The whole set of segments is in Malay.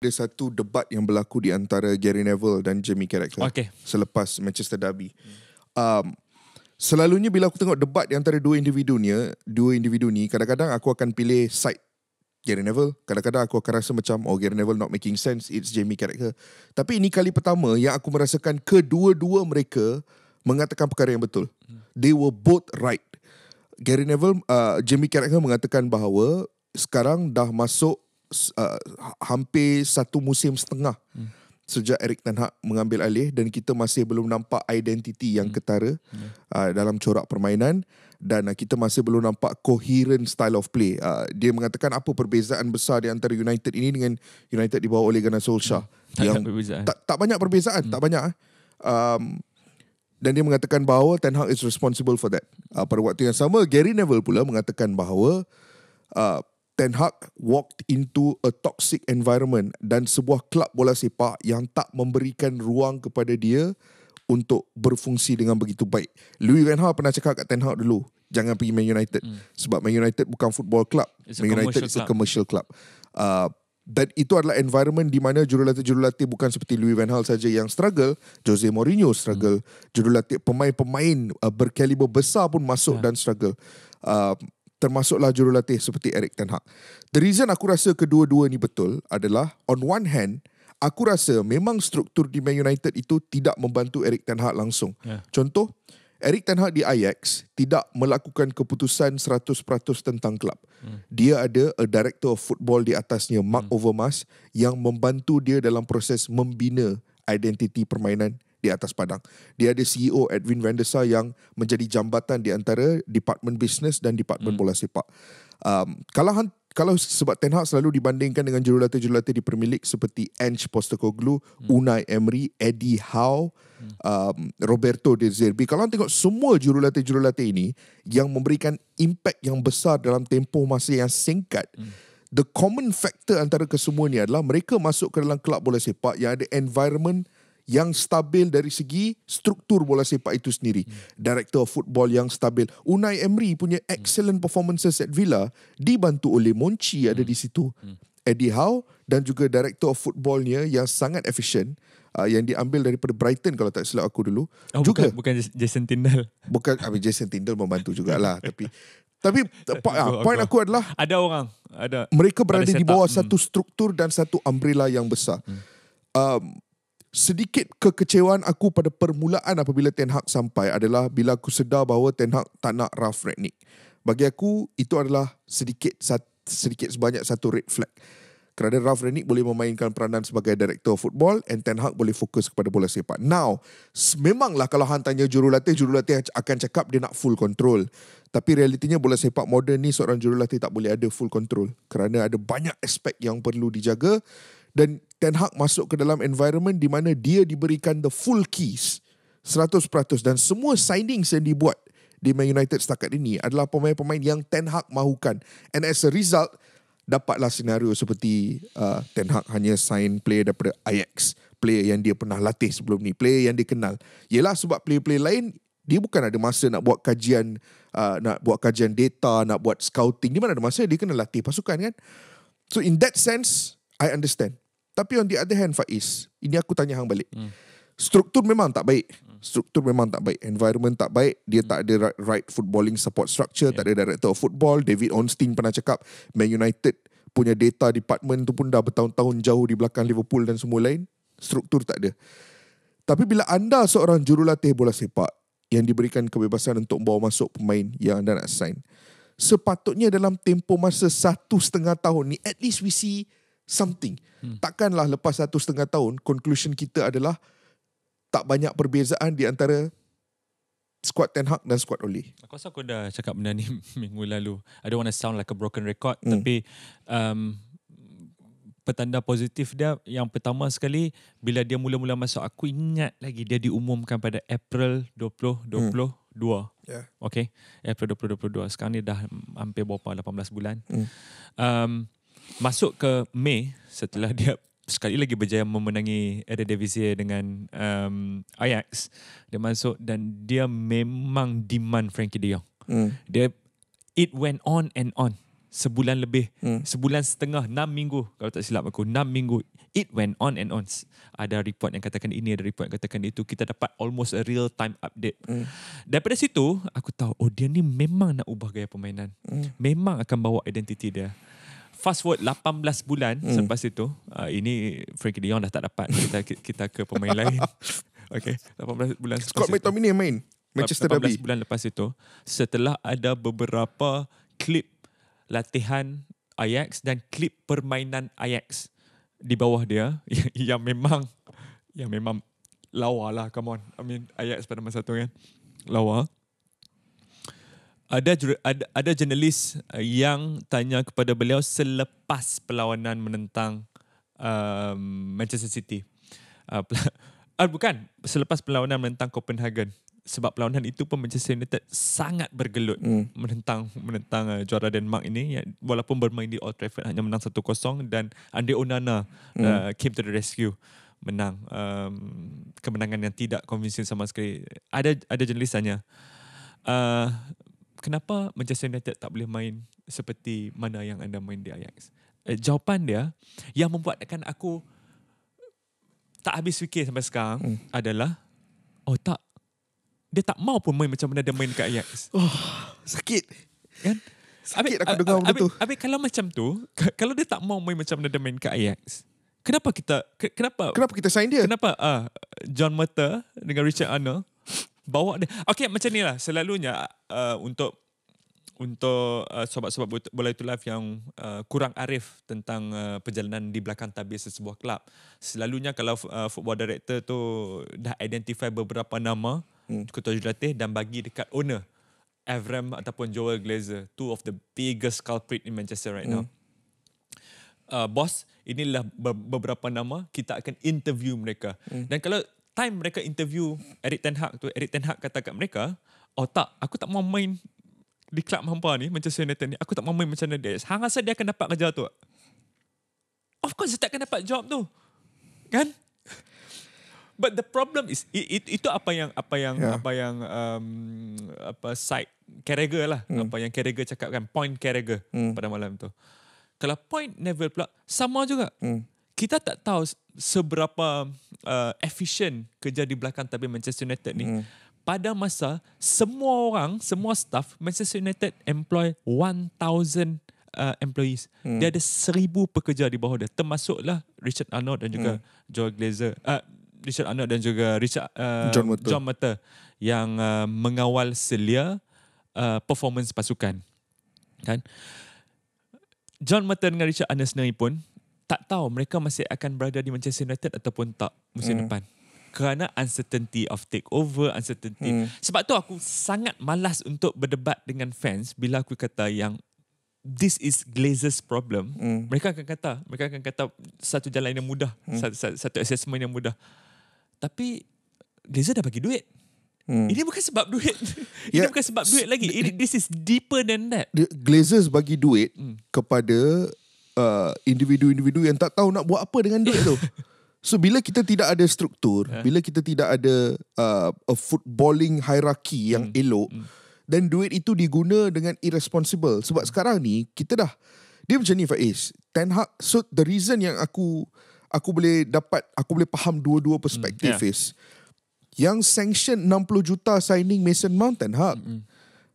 ada satu debat yang berlaku di antara Gary Neville dan Jamie Carragher okay. selepas Manchester Derby. Um, selalunya bila aku tengok debat di antara dua individu ni, dua individu ni kadang-kadang aku akan pilih side Gary Neville. Kadang-kadang aku akan rasa macam oh Gary Neville not making sense, it's Jamie Carragher. Tapi ini kali pertama yang aku merasakan kedua-dua mereka mengatakan perkara yang betul. They were both right. Gary Neville, uh, Jamie Carragher mengatakan bahawa sekarang dah masuk uh, ha, hampir satu musim setengah hmm. sejak Eric Ten Hag mengambil alih dan kita masih belum nampak identiti yang hmm. ketara hmm. Uh, dalam corak permainan dan uh, kita masih belum nampak coherent style of play. Uh, dia mengatakan apa perbezaan besar di antara United ini dengan United dibawa oleh Gunnar Solskjaer. Hmm. Tak banyak perbezaan. Tak, tak banyak perbezaan, hmm. tak banyak. Eh. Um, dan dia mengatakan bahawa Ten Hag is responsible for that. Uh, pada waktu yang sama, Gary Neville pula mengatakan bahawa uh, Ten Hag walked into a toxic environment dan sebuah kelab bola sepak yang tak memberikan ruang kepada dia untuk berfungsi dengan begitu baik. Louis van Gaal pernah cakap kat Ten Hag dulu, jangan pergi Man United hmm. sebab Man United bukan football club. It's Man United is a commercial club. Ah dan itu adalah environment di mana jurulatih-jurulatih bukan seperti Louis van Gaal saja yang struggle, Jose Mourinho struggle, hmm. jurulatih pemain-pemain uh, berkaliber besar pun masuk yeah. dan struggle. Uh, termasuklah jurulatih seperti Eric Ten Hag. The reason aku rasa kedua-dua ni betul adalah on one hand, aku rasa memang struktur di Man United itu tidak membantu Eric Ten Hag langsung. Yeah. Contoh, Eric Ten Hag di Ajax tidak melakukan keputusan 100% tentang klub. Mm. Dia ada a director of football di atasnya, Mark mm. Overmars yang membantu dia dalam proses membina identiti permainan di atas padang. Dia ada CEO Edwin Vendesa yang menjadi jambatan di antara Department Business dan Department hmm. Bola Sepak. Um, kalau kalau sebab Ten Hag selalu dibandingkan dengan jurulatih-jurulatih di Premier seperti Ange Postecoglou, hmm. Unai Emery, Eddie Howe, hmm. um, Roberto De Zerbi. Kalau tengok semua jurulatih-jurulatih ini yang memberikan impak yang besar dalam tempoh masa yang singkat, hmm. The common factor antara kesemua ni adalah mereka masuk ke dalam kelab bola sepak yang ada environment hmm yang stabil dari segi struktur bola sepak itu sendiri. Hmm. Director of football yang stabil. Unai Emery punya excellent hmm. performances at Villa dibantu oleh Monchi hmm. ada di situ. Hmm. Eddie Howe dan juga director of footballnya yang sangat efficient. Uh, yang diambil daripada Brighton kalau tak silap aku dulu. Oh, juga. Bukan, bukan Jason Tindall. Bukan, I Jason Tindall membantu jugalah. tapi tapi po- ah, aku, point aku adalah... Ada orang. ada Mereka berada di bawah up. Hmm. satu struktur dan satu umbrella yang besar. Hmm. Um, Sedikit kekecewaan aku pada permulaan apabila Ten Hag sampai adalah bila aku sedar bahawa Ten Hag tak nak Ralph Rangnick. Bagi aku, itu adalah sedikit sedikit sebanyak satu red flag. Kerana Ralph Rangnick boleh memainkan peranan sebagai director football and Ten Hag boleh fokus kepada bola sepak. Now, memanglah kalau Han tanya jurulatih, jurulatih akan cakap dia nak full control. Tapi realitinya bola sepak moden ni seorang jurulatih tak boleh ada full control. Kerana ada banyak aspek yang perlu dijaga dan Ten Hag masuk ke dalam environment di mana dia diberikan the full keys 100% dan semua signings yang dibuat di Man United setakat ini adalah pemain-pemain yang Ten Hag mahukan and as a result dapatlah senario seperti uh, Ten Hag hanya sign player daripada Ajax player yang dia pernah latih sebelum ni player yang dia kenal ialah sebab player-player lain dia bukan ada masa nak buat kajian uh, nak buat kajian data nak buat scouting dia mana ada masa dia kena latih pasukan kan so in that sense I understand. Tapi on the other hand Faiz, ini aku tanya hang balik. Hmm. Struktur memang tak baik. Struktur memang tak baik. Environment tak baik. Dia hmm. tak ada right footballing support structure, yeah. tak ada director of football. David Ornstein pernah cakap Man United punya data department tu pun dah bertahun-tahun jauh di belakang Liverpool dan semua lain. Struktur tak ada. Tapi bila anda seorang jurulatih bola sepak yang diberikan kebebasan untuk bawa masuk pemain yang anda nak sign, sepatutnya dalam tempoh masa satu setengah tahun ni, at least we see something. Hmm. Takkanlah lepas satu setengah tahun, conclusion kita adalah tak banyak perbezaan di antara squad Ten Hag dan squad Oli. Aku rasa aku dah cakap benda ni minggu lalu. I don't want to sound like a broken record. Hmm. Tapi um, petanda positif dia yang pertama sekali bila dia mula-mula masuk aku ingat lagi dia diumumkan pada April 2022. Hmm. Yeah. Okay. April 2022. Sekarang ni dah hampir berapa? 18 bulan. Hmm. Um, masuk ke Mei setelah dia sekali lagi berjaya memenangi Eredivisie dengan um, Ajax dia masuk dan dia memang demand Frankie De Jong. Mm. Dia it went on and on sebulan lebih mm. sebulan setengah enam minggu kalau tak silap aku enam minggu it went on and on ada report yang katakan ini ada report yang katakan itu kita dapat almost a real time update mm. daripada situ aku tahu oh dia ni memang nak ubah gaya permainan mm. memang akan bawa identiti dia fast forward 18 bulan hmm. selepas itu uh, ini Frankie Dion dah tak dapat kita kita ke pemain lain. Okey, 18 bulan Scott selepas Scott McTominay main Manchester Derby. 18 bulan lepas itu setelah ada beberapa klip latihan Ajax dan klip permainan Ajax di bawah dia yang, yang memang yang memang lawa lah come on I mean Ajax pada masa tu kan lawa ada ada, ada jurnalis eh, yang tanya kepada beliau selepas perlawanan menentang uh, Manchester City. Uh, bukan selepas perlawanan menentang Copenhagen sebab perlawanan itu pun Manchester United sangat bergelut hmm. menentang menentang uh, juara Denmark ini ya, walaupun bermain di Old Trafford hanya menang 1-0 dan Andre Onana hmm. uh, came to the rescue menang um, kemenangan yang tidak konvensional sama sekali ada ada jurnalis tanya uh, kenapa Manchester United tak boleh main seperti mana yang anda main di Ajax? Uh, jawapan dia yang membuatkan aku tak habis fikir sampai sekarang hmm. adalah oh tak dia tak mau pun main macam mana dia main kat Ajax. Oh, sakit. Kan? Sakit abis, aku ha, dengar abis, begitu. Abi kalau macam tu, kalau dia tak mau main macam mana dia main kat Ajax. Kenapa kita kenapa Kenapa kita sign dia? Kenapa uh, John Mata dengan Richard Arnold bawa dia. Okay, macam ni lah. Selalunya uh, untuk untuk uh, sobat-sobat bola itu live yang uh, kurang arif tentang uh, perjalanan di belakang tabir sebuah kelab. Selalunya kalau uh, football director tu dah identify beberapa nama hmm. ketua jurulatih dan bagi dekat owner Avram ataupun Joel Glazer, two of the biggest culprit in Manchester right now. Hmm. Uh, boss, inilah beberapa nama kita akan interview mereka. Hmm. Dan kalau time mereka interview Eric Ten Hag tu, Eric Ten Hag kata kat mereka, oh tak, aku tak mau main di klub hampa ni, Manchester United ni, aku tak mau main macam mana Hang rasa dia akan dapat kerja tu? Of course, dia tak akan dapat job tu. Kan? But the problem is it, it, itu apa yang apa yang yeah. apa yang um, apa side Carragher lah mm. apa yang Carragher cakapkan point Carragher mm. pada malam tu. Kalau point Neville pula sama juga. Mm kita tak tahu seberapa uh, efisien kerja di belakang tabir Manchester United ni. Mm. Pada masa semua orang, semua staff Manchester United employ 1000 uh, employees. Mm. Dia ada seribu pekerja di bawah dia termasuklah Richard Arnold dan juga mm. Joe Glazer. Uh, Richard Arnold dan juga Richard uh, John, Mutter. John Mutter yang uh, mengawal selia uh, performance pasukan. Kan? John Mutter dengan Richard Arnold sendiri pun tak tahu mereka masih akan berada di Manchester United ataupun tak musim hmm. depan. Kerana uncertainty of takeover, uncertainty. Hmm. Sebab tu aku sangat malas untuk berdebat dengan fans bila aku kata yang this is Glazers problem. Hmm. Mereka akan kata, mereka akan kata satu jalan yang mudah, hmm. satu assessment yang mudah. Tapi Glazer dah bagi duit. Hmm. Ini bukan sebab duit. Ini yeah. bukan sebab duit lagi. This is deeper than that. Glazers bagi duit hmm. kepada Uh, individu-individu yang tak tahu nak buat apa dengan duit tu. So bila kita tidak ada struktur, yeah. bila kita tidak ada uh, a footballing hierarchy yang mm. elok mm. dan duit itu diguna dengan irresponsible. Sebab mm. sekarang ni kita dah dia macam ni Faiz. Ten Hag so the reason yang aku aku boleh dapat aku boleh faham dua-dua mm, perspektif mm. yeah. is yang sanction 60 juta signing Mason Mount Ten Hag. Mm, mm.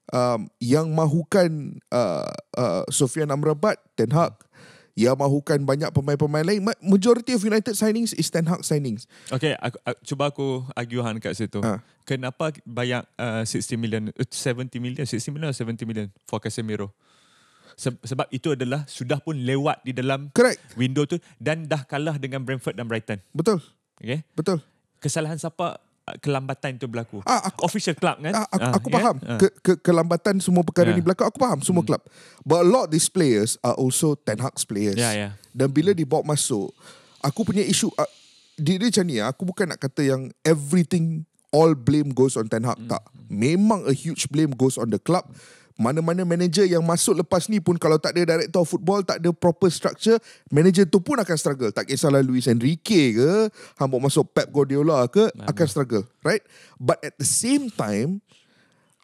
Um, yang mahukan uh, uh, Sofian Amrabat Ten Hag. Mm ia mahukan banyak pemain-pemain lain. Majority of United signings is Ten Hag signings. Okay, aku, aku, cuba aku argue kat situ. Ha. Kenapa banyak uh, 60 million, 70 uh, million, 60 million or 70 million for Casemiro? Sebab itu adalah sudah pun lewat di dalam Correct. window tu dan dah kalah dengan Brentford dan Brighton. Betul. Okay. Betul. Kesalahan siapa Uh, kelambatan itu berlaku. Ah, aku, Official club kan? Ah, aku, ah, aku ya? faham. Yeah? Ke, ke, kelambatan semua perkara yeah. ni berlaku, aku faham. Semua mm. club. But a lot of these players are also Ten Hag's players. Yeah, yeah. Dan bila dibawa masuk, aku punya isu... Uh, ah, dia, dia macam ni, ah, aku bukan nak kata yang everything, all blame goes on Ten Hag. Mm. Tak. Memang a huge blame goes on the club. Mm mana-mana manager yang masuk lepas ni pun kalau tak ada director of football, tak ada proper structure, manager tu pun akan struggle. Tak kisahlah Luis Enrique ke, hampir masuk Pep Guardiola ke, Memang. akan struggle. Right? But at the same time,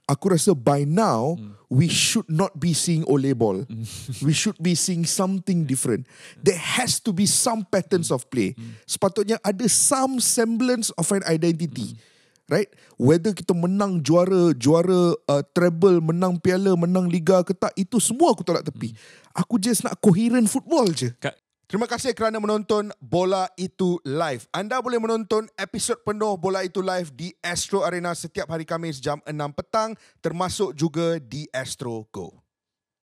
aku rasa by now, hmm. we should not be seeing Ole Ball. Hmm. we should be seeing something different. There has to be some patterns of play. Hmm. Sepatutnya ada some semblance of an identity. Hmm right whether kita menang juara juara uh, treble menang piala menang liga ke tak itu semua aku tolak tepi hmm. aku just nak coherent football je Kak. Terima kasih kerana menonton Bola Itu Live. Anda boleh menonton episod penuh Bola Itu Live di Astro Arena setiap hari kamis jam 6 petang termasuk juga di Astro Go.